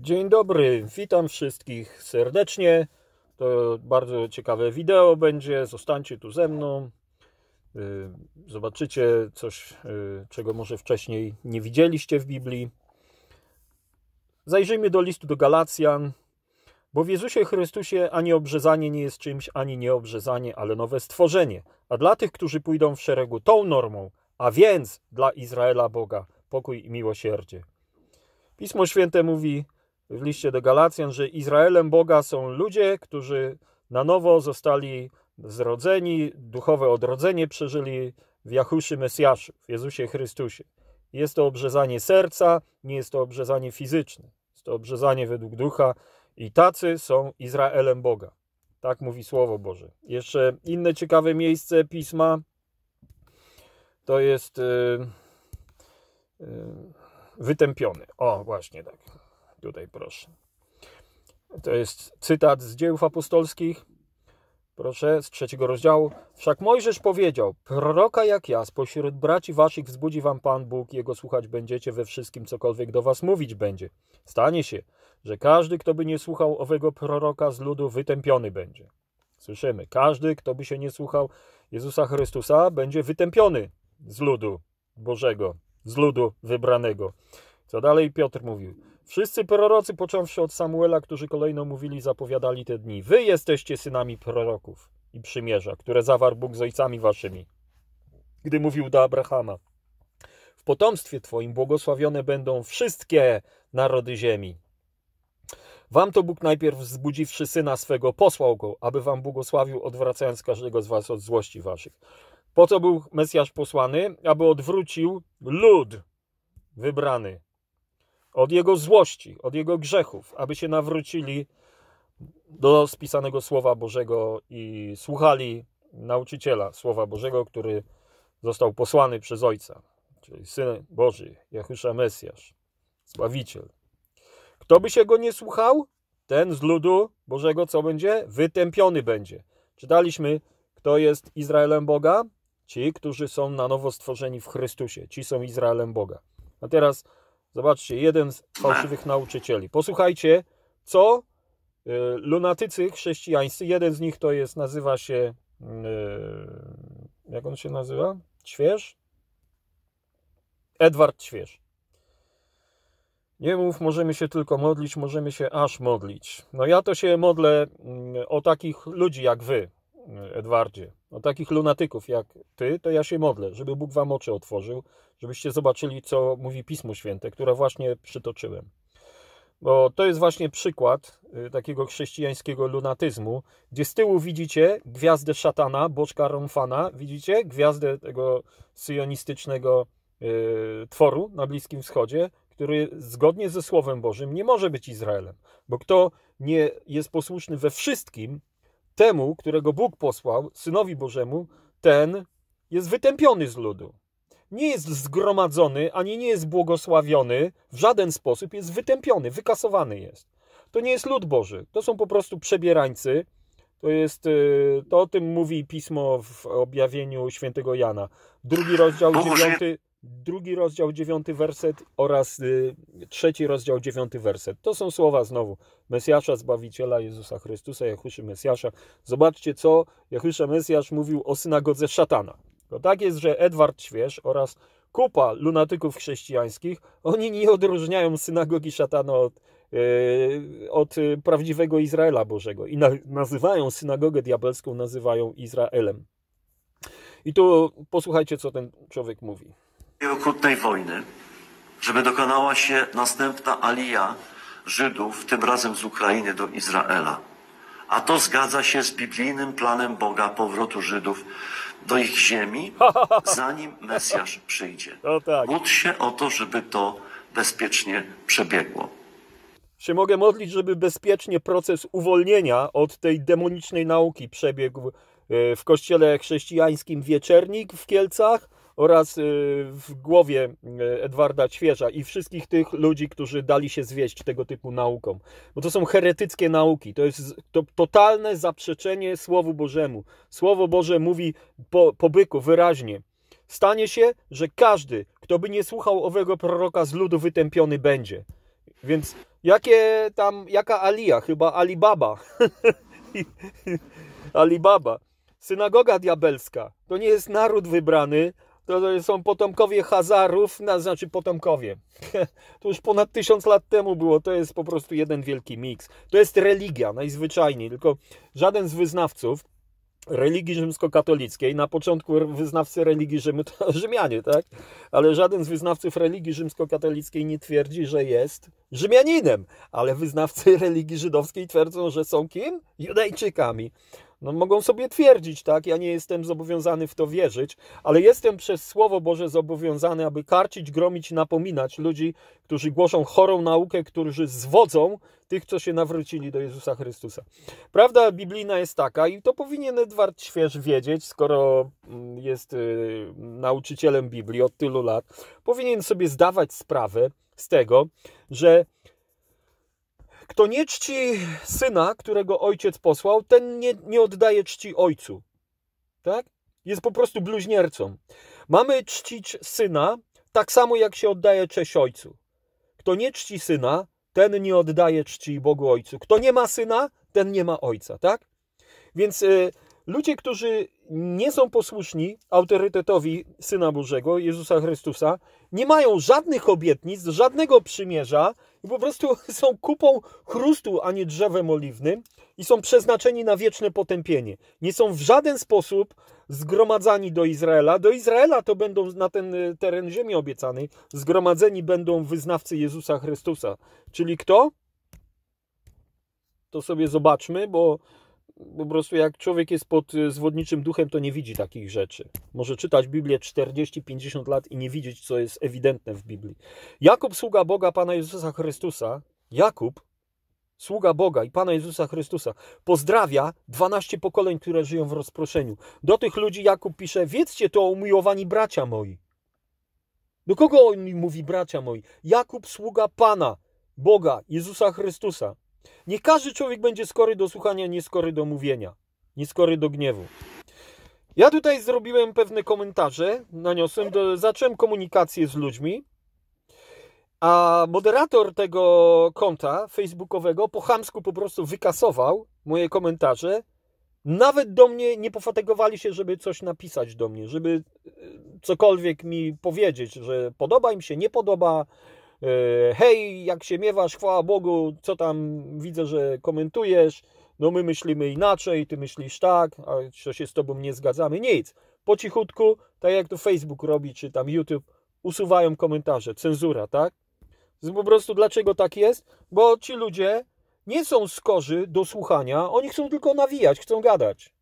Dzień dobry, witam wszystkich serdecznie. To bardzo ciekawe wideo będzie. Zostańcie tu ze mną. Y, zobaczycie coś, y, czego może wcześniej nie widzieliście w Biblii. Zajrzyjmy do listu do Galacjan. Bo w Jezusie Chrystusie ani obrzezanie nie jest czymś, ani nieobrzezanie, ale nowe stworzenie. A dla tych, którzy pójdą w szeregu tą normą, a więc dla Izraela Boga, pokój i miłosierdzie. Pismo Święte mówi, w liście do Galacjan, że Izraelem Boga są ludzie, którzy na nowo zostali zrodzeni, duchowe odrodzenie przeżyli w Jachuszy Mesjaszu, w Jezusie Chrystusie. Jest to obrzezanie serca, nie jest to obrzezanie fizyczne. Jest to obrzezanie według ducha i tacy są Izraelem Boga. Tak mówi Słowo Boże. Jeszcze inne ciekawe miejsce pisma to jest yy, yy, wytępiony. O, właśnie tak. Tutaj proszę. To jest cytat z dzieł apostolskich. Proszę, z trzeciego rozdziału. Wszak Mojżesz powiedział, proroka jak ja, spośród braci waszych wzbudzi wam Pan Bóg, jego słuchać będziecie we wszystkim, cokolwiek do was mówić będzie. Stanie się, że każdy, kto by nie słuchał owego proroka z ludu, wytępiony będzie. Słyszymy, każdy, kto by się nie słuchał Jezusa Chrystusa, będzie wytępiony z ludu Bożego, z ludu wybranego. Co dalej Piotr mówił? Wszyscy prorocy, począwszy od Samuela, którzy kolejno mówili, zapowiadali te dni. Wy jesteście synami proroków i przymierza, które zawarł Bóg z ojcami waszymi, gdy mówił do Abrahama. W potomstwie twoim błogosławione będą wszystkie narody ziemi. Wam to Bóg najpierw wzbudziwszy syna swego, posłał go, aby wam błogosławił, odwracając każdego z was od złości waszych. Po to był Mesjasz posłany, aby odwrócił lud wybrany od jego złości, od jego grzechów, aby się nawrócili do spisanego Słowa Bożego i słuchali nauczyciela Słowa Bożego, który został posłany przez Ojca, czyli Syn Boży, Jachusza Mesjasz, Zbawiciel. Kto by się go nie słuchał, ten z ludu Bożego co będzie? Wytępiony będzie. Czytaliśmy, kto jest Izraelem Boga? Ci, którzy są na nowo stworzeni w Chrystusie. Ci są Izraelem Boga. A teraz Zobaczcie, jeden z fałszywych nauczycieli. Posłuchajcie, co y, lunatycy chrześcijańscy, jeden z nich to jest, nazywa się, y, jak on się nazywa? Śwież? Edward Śwież. Nie mów, możemy się tylko modlić, możemy się aż modlić. No ja to się modlę mm, o takich ludzi jak wy, Edwardzie, o no takich lunatyków jak ty, to ja się modlę, żeby Bóg wam oczy otworzył, żebyście zobaczyli, co mówi Pismo Święte, które właśnie przytoczyłem. Bo to jest właśnie przykład y, takiego chrześcijańskiego lunatyzmu, gdzie z tyłu widzicie gwiazdę szatana, boczka Romfana, widzicie gwiazdę tego syjonistycznego y, tworu na Bliskim Wschodzie, który zgodnie ze Słowem Bożym nie może być Izraelem. Bo kto nie jest posłuszny we wszystkim, Temu, którego Bóg posłał, synowi Bożemu, ten jest wytępiony z ludu. Nie jest zgromadzony, ani nie jest błogosławiony w żaden sposób, jest wytępiony, wykasowany jest. To nie jest lud Boży, to są po prostu przebierańcy. To jest, y, to o tym mówi pismo w objawieniu świętego Jana. Drugi rozdział, dziewiąty, drugi rozdział, dziewiąty werset oraz y, trzeci rozdział, dziewiąty werset. To są słowa znowu Mesjasza, Zbawiciela Jezusa Chrystusa, Jehuszy Mesjasza. Zobaczcie, co Jachusza Mesjasz mówił o synagodze szatana. To tak jest, że Edward Świerz oraz kupa lunatyków chrześcijańskich, oni nie odróżniają synagogi szatana od, y, od prawdziwego Izraela Bożego i na, nazywają synagogę diabelską, nazywają Izraelem. I tu posłuchajcie, co ten człowiek mówi okrutnej wojny, żeby dokonała się następna alija Żydów, tym razem z Ukrainy do Izraela. A to zgadza się z biblijnym planem Boga powrotu Żydów do ich ziemi, zanim Mesjasz przyjdzie. No tak. Módl się o to, żeby to bezpiecznie przebiegło. Czy mogę modlić, żeby bezpiecznie proces uwolnienia od tej demonicznej nauki przebiegł e, w kościele chrześcijańskim Wieczernik w Kielcach? oraz y, w głowie y, Edwarda Świeża i wszystkich tych ludzi, którzy dali się zwieść tego typu naukom. Bo to są heretyckie nauki, to jest to totalne zaprzeczenie Słowu Bożemu. Słowo Boże mówi po, po byku wyraźnie. Stanie się, że każdy, kto by nie słuchał owego proroka z ludu, wytępiony będzie. Więc jakie tam, jaka Alia? Chyba Alibaba. Alibaba. Synagoga diabelska. To nie jest naród wybrany, to są potomkowie Hazarów, na, znaczy potomkowie. to już ponad tysiąc lat temu było, to jest po prostu jeden wielki miks. To jest religia, najzwyczajniej, tylko żaden z wyznawców religii rzymskokatolickiej, na początku wyznawcy religii Rzymu to Rzymianie, tak? Ale żaden z wyznawców religii rzymskokatolickiej nie twierdzi, że jest Rzymianinem, ale wyznawcy religii żydowskiej twierdzą, że są kim? Judejczykami. No, mogą sobie twierdzić, tak? Ja nie jestem zobowiązany w to wierzyć, ale jestem przez Słowo Boże zobowiązany, aby karcić, gromić, napominać ludzi, którzy głoszą chorą naukę, którzy zwodzą tych, co się nawrócili do Jezusa Chrystusa. Prawda biblijna jest taka, i to powinien Edward Śwież wiedzieć, skoro mm, jest y, nauczycielem Biblii od tylu lat, powinien sobie zdawać sprawę z tego, że kto nie czci syna, którego ojciec posłał, ten nie, nie oddaje czci ojcu. Tak? Jest po prostu bluźniercą. Mamy czcić syna tak samo, jak się oddaje cześć ojcu. Kto nie czci syna, ten nie oddaje czci Bogu Ojcu. Kto nie ma syna, ten nie ma ojca, tak? Więc y, ludzie, którzy nie są posłuszni autorytetowi Syna Bożego, Jezusa Chrystusa, nie mają żadnych obietnic, żadnego przymierza, i po prostu są kupą chrustu, a nie drzewem oliwnym i są przeznaczeni na wieczne potępienie. Nie są w żaden sposób zgromadzani do Izraela. Do Izraela to będą na ten e, teren ziemi obiecanej zgromadzeni będą wyznawcy Jezusa Chrystusa. Czyli kto? To sobie zobaczmy, bo po prostu jak człowiek jest pod y, zwodniczym duchem, to nie widzi takich rzeczy. Może czytać Biblię 40-50 lat i nie widzieć, co jest ewidentne w Biblii. Jakub, sługa Boga, Pana Jezusa Chrystusa, Jakub, sługa Boga i Pana Jezusa Chrystusa, pozdrawia 12 pokoleń, które żyją w rozproszeniu. Do tych ludzi Jakub pisze, wiedzcie to, umiłowani bracia moi. Do kogo on mówi, bracia moi? Jakub, sługa Pana, Boga, Jezusa Chrystusa. Nie każdy człowiek będzie skory do słuchania, nie skory do mówienia, nie skory do gniewu. Ja tutaj zrobiłem pewne komentarze, naniosłem, do, zacząłem komunikację z ludźmi, a moderator tego konta facebookowego po chamsku po prostu wykasował moje komentarze. Nawet do mnie nie pofatygowali się, żeby coś napisać do mnie, żeby e, cokolwiek mi powiedzieć, że podoba im się, nie podoba, E, hej, jak się miewasz, chwała Bogu, co tam widzę, że komentujesz, no my myślimy inaczej, ty myślisz tak, a co się z tobą nie zgadzamy, nic. Po cichutku, tak jak to Facebook robi, czy tam YouTube, usuwają komentarze, cenzura, tak? Po prostu dlaczego tak jest? Bo ci ludzie nie są skorzy do słuchania, oni chcą tylko nawijać, chcą gadać.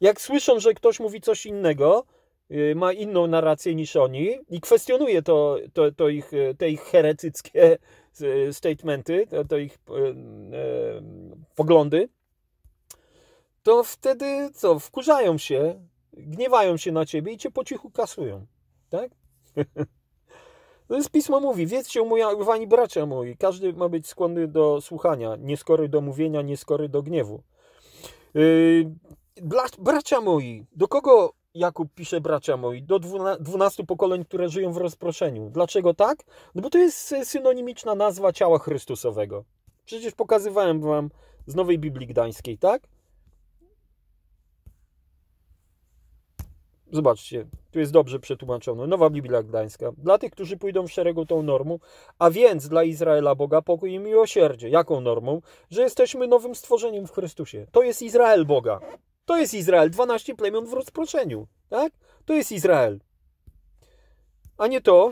Jak słyszą, że ktoś mówi coś innego, Y, ma inną narrację niż oni i kwestionuje to, to, to ich, y, te ich heretyckie y, statementy, to, to ich e, poglądy, to wtedy co, wkurzają się, gniewają się na ciebie i cię po cichu kasują, tak? To jest pismo mówi, wiedzcie, mój bracia moi, każdy ma być skłonny do słuchania, nieskory do mówienia, nieskory do gniewu. Yy, bracia moi, do kogo Jakub pisze bracia moi, do 12 pokoleń, które żyją w rozproszeniu. Dlaczego tak? No bo to jest e, synonimiczna nazwa ciała Chrystusowego. Przecież pokazywałem wam z Nowej Biblii Gdańskiej, tak? Zobaczcie, tu jest dobrze przetłumaczone. Nowa Biblia Gdańska. Dla tych, którzy pójdą w szeregu tą normą, a więc dla Izraela Boga pokój i miłosierdzie. Jaką normą? Że jesteśmy nowym stworzeniem w Chrystusie. To jest Izrael Boga. To jest Izrael. 12 plemion w rozproszeniu. Tak? To jest Izrael. A nie to,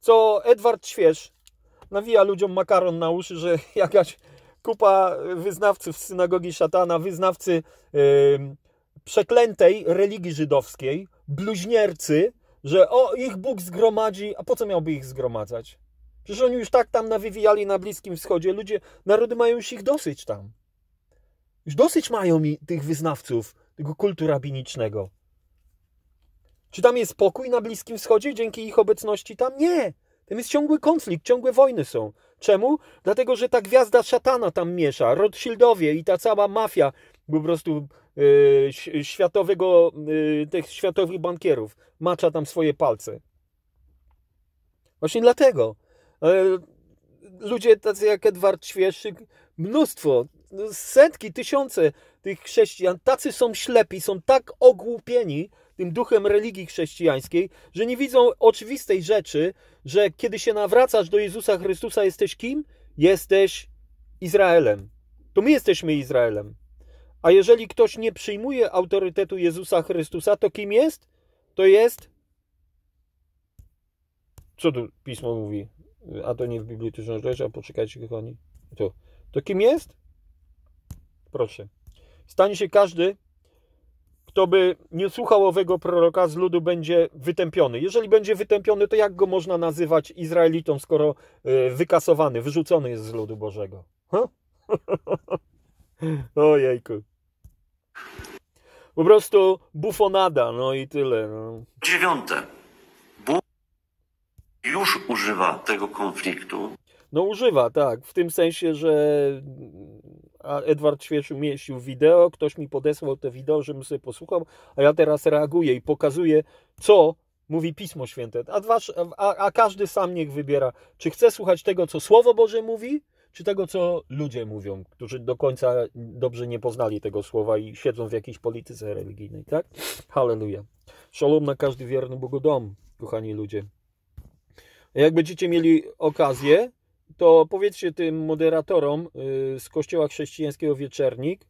co Edward Śwież nawija ludziom makaron na uszy, że jakaś kupa wyznawców z synagogi szatana, wyznawcy yy, przeklętej religii żydowskiej, bluźniercy, że o, ich Bóg zgromadzi, a po co miałby ich zgromadzać? Przecież oni już tak tam nawywijali na Bliskim Wschodzie. Ludzie, narody mają już ich dosyć tam. Już dosyć mają mi tych wyznawców, tego kultu rabinicznego. Czy tam jest pokój na Bliskim Wschodzie dzięki ich obecności tam? Nie! Tam jest ciągły konflikt, ciągłe wojny są. Czemu? Dlatego, że ta gwiazda szatana tam miesza, Rothschildowie i ta cała mafia po prostu yy, światowego, yy, tych światowych bankierów macza tam swoje palce. Właśnie dlatego. Yy, ludzie tacy jak Edward Świeższyk, mnóstwo no, setki, tysiące tych chrześcijan, tacy są ślepi, są tak ogłupieni tym duchem religii chrześcijańskiej, że nie widzą oczywistej rzeczy, że kiedy się nawracasz do Jezusa Chrystusa, jesteś kim? Jesteś Izraelem. To my jesteśmy Izraelem. A jeżeli ktoś nie przyjmuje autorytetu Jezusa Chrystusa, to kim jest? To jest. Co tu pismo mówi? A to nie w Biblii Tysiąclecia, poczekajcie, kochani. To, to kim jest? proszę. Stanie się każdy, kto by nie słuchał owego proroka z ludu, będzie wytępiony. Jeżeli będzie wytępiony, to jak go można nazywać Izraelitą, skoro e, wykasowany, wyrzucony jest z ludu Bożego? Huh? Ojejku. Po prostu bufonada, no i tyle. No. Dziewiąte. Bóg już używa tego konfliktu. No używa, tak. W tym sensie, że Edward Śwież umieścił wideo, ktoś mi podesłał te wideo, żebym sobie posłuchał, a ja teraz reaguję i pokazuję, co mówi Pismo Święte. A, a, a każdy sam niech wybiera, czy chce słuchać tego, co Słowo Boże mówi, czy tego, co ludzie mówią, którzy do końca dobrze nie poznali tego słowa i siedzą w jakiejś polityce religijnej, tak? Halleluja. Szalom na każdy wierny Bogu dom, kochani ludzie. Jak będziecie mieli okazję, to powiedzcie tym moderatorom y, z Kościoła Chrześcijańskiego Wieczernik,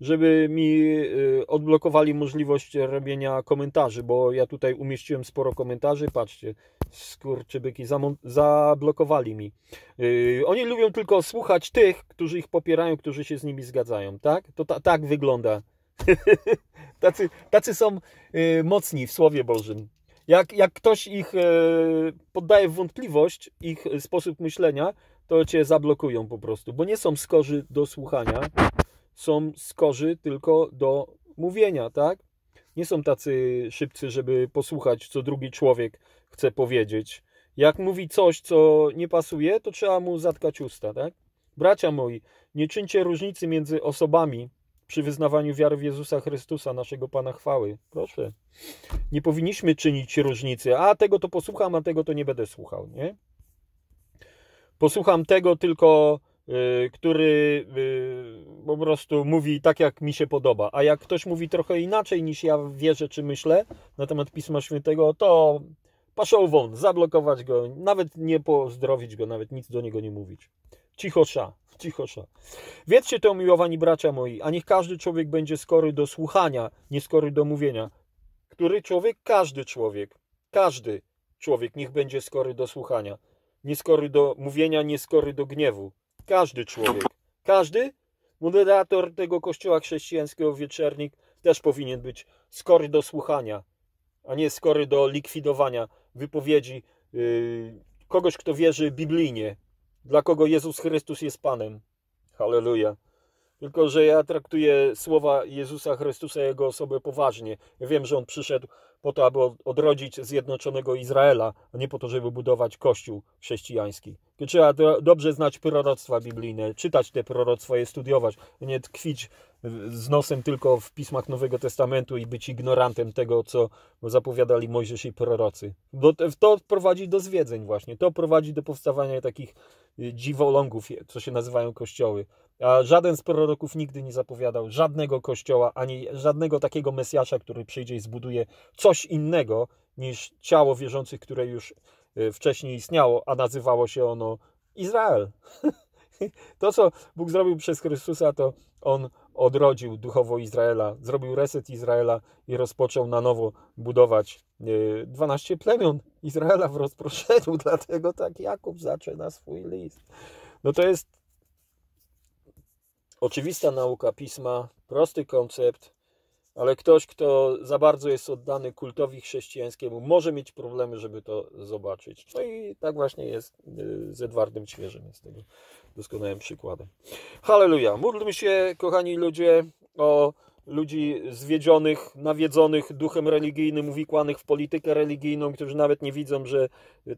żeby mi y, odblokowali możliwość robienia komentarzy, bo ja tutaj umieściłem sporo komentarzy, patrzcie, skurczybyki, zablokowali mi. Y, oni lubią tylko słuchać tych, którzy ich popierają, którzy się z nimi zgadzają, tak? To ta, tak wygląda. tacy, tacy są mocni w Słowie Bożym. Jak, jak ktoś ich e, poddaje w wątpliwość, ich sposób myślenia, to cię zablokują po prostu, bo nie są skorzy do słuchania, są skorzy tylko do mówienia, tak? Nie są tacy szybcy, żeby posłuchać, co drugi człowiek chce powiedzieć. Jak mówi coś, co nie pasuje, to trzeba mu zatkać usta, tak? Bracia moi, nie czyńcie różnicy między osobami, przy wyznawaniu wiary w Jezusa Chrystusa, naszego Pana chwały. Proszę. Nie powinniśmy czynić różnicy. A tego to posłucham, a tego to nie będę słuchał, nie? Posłucham tego tylko, y, który y, po prostu mówi tak, jak mi się podoba. A jak ktoś mówi trochę inaczej niż ja wierzę czy myślę na temat Pisma Świętego, to Paszał won, zablokować go, nawet nie pozdrowić go, nawet nic do niego nie mówić. Cichosza, cichosza. Wiedzcie to, miłowani bracia moi, a niech każdy człowiek będzie skory do słuchania, nie skory do mówienia. Który człowiek? Każdy człowiek. Każdy człowiek niech będzie skory do słuchania, nie skory do mówienia, nie skory do gniewu. Każdy człowiek. Każdy moderator tego kościoła chrześcijańskiego, wieczernik, też powinien być skory do słuchania, a nie skory do likwidowania wypowiedzi y, kogoś, kto wierzy biblijnie, dla kogo Jezus Chrystus jest Panem. Halleluja. Tylko, że ja traktuję słowa Jezusa Chrystusa, jego osobę poważnie. Ja wiem, że on przyszedł po to, aby odrodzić zjednoczonego Izraela, a nie po to, żeby budować kościół chrześcijański. Trzeba do, dobrze znać proroctwa biblijne, czytać te proroctwa, je studiować, nie tkwić z nosem tylko w pismach Nowego Testamentu i być ignorantem tego, co zapowiadali Mojżesz i prorocy. Bo to prowadzi do zwiedzeń właśnie, to prowadzi do powstawania takich y, dziwolągów, co się nazywają kościoły. A żaden z proroków nigdy nie zapowiadał żadnego kościoła, ani żadnego takiego Mesjasza, który przyjdzie i zbuduje coś innego niż ciało wierzących, które już Y, wcześniej istniało, a nazywało się ono Izrael. to, co Bóg zrobił przez Chrystusa, to On odrodził duchowo Izraela, zrobił reset Izraela i rozpoczął na nowo budować 12 y, plemion Izraela w rozproszeniu. Dlatego tak Jakub zaczyna swój list. No to jest oczywista nauka pisma, prosty koncept, ale ktoś, kto za bardzo jest oddany kultowi chrześcijańskiemu, może mieć problemy, żeby to zobaczyć. No i tak właśnie jest y, z Edwardem Ćwierzem, jest tego doskonałym przykładem. Halleluja! Módlmy się, kochani ludzie, o ludzi zwiedzionych, nawiedzonych duchem religijnym, uwikłanych w politykę religijną, którzy nawet nie widzą, że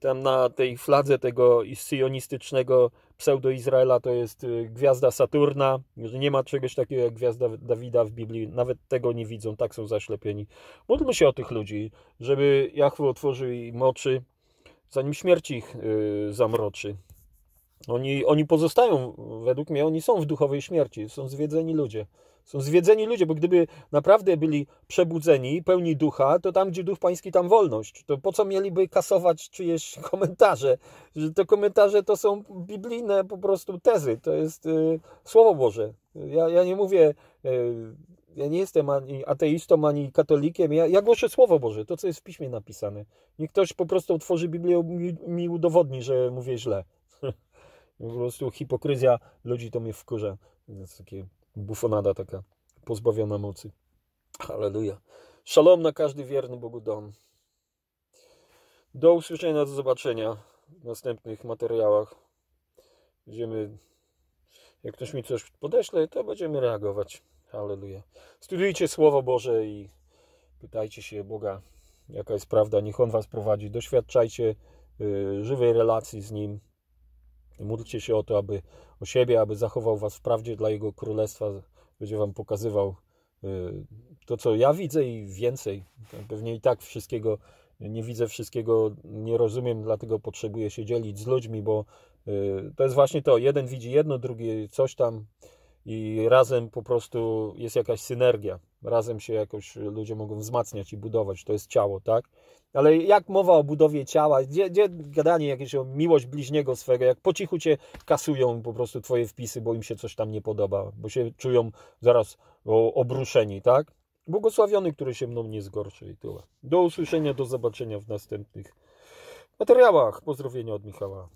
tam na tej fladze tego syjonistycznego pseudo-Izraela to jest y, gwiazda Saturna, że nie ma czegoś takiego jak gwiazda Dawida w Biblii, nawet tego nie widzą, tak są zaślepieni. Módlmy się o tych ludzi, żeby Jachwy otworzył im oczy, zanim śmierć ich y, zamroczy. Oni, oni pozostają, według mnie, oni są w duchowej śmierci, są zwiedzeni ludzie. Są zwiedzeni ludzie, bo gdyby naprawdę byli przebudzeni, pełni ducha, to tam, gdzie duch pański, tam wolność. To po co mieliby kasować czyjeś komentarze? Że te komentarze to są biblijne po prostu tezy. To jest y, Słowo Boże. Ja, ja nie mówię... Y, ja nie jestem ani ateistą, ani katolikiem. Ja, ja głoszę Słowo Boże, to co jest w piśmie napisane. Niech ktoś po prostu otworzy Biblię mi, mi udowodni, że mówię źle. po prostu hipokryzja ludzi to mnie wkurza. To jest takie bufonada taka, pozbawiona mocy. Halleluja. Szalom na każdy wierny Bogu dom. Do usłyszenia, do zobaczenia w następnych materiałach. Będziemy, jak ktoś mi coś podeśle, to będziemy reagować. Halleluja. Studiujcie Słowo Boże i pytajcie się Boga, jaka jest prawda. Niech On Was prowadzi. Doświadczajcie y, żywej relacji z Nim. Módlcie się o to, aby o siebie, aby zachował was w prawdzie dla Jego Królestwa. Będzie wam pokazywał y, to, co ja widzę i więcej. Pewnie i tak wszystkiego nie widzę, wszystkiego nie rozumiem, dlatego potrzebuję się dzielić z ludźmi, bo y, to jest właśnie to. Jeden widzi jedno, drugi coś tam i razem po prostu jest jakaś synergia. Razem się jakoś ludzie mogą wzmacniać i budować. To jest ciało, tak? Ale jak mowa o budowie ciała, gdzie, gdzie gadanie jakieś o miłość bliźniego swego, jak po cichu cię kasują po prostu twoje wpisy, bo im się coś tam nie podoba, bo się czują zaraz obruszeni, tak? Błogosławiony, który się mną nie zgorszy i tyle. Do usłyszenia, do zobaczenia w następnych materiałach. Pozdrowienia od Michała.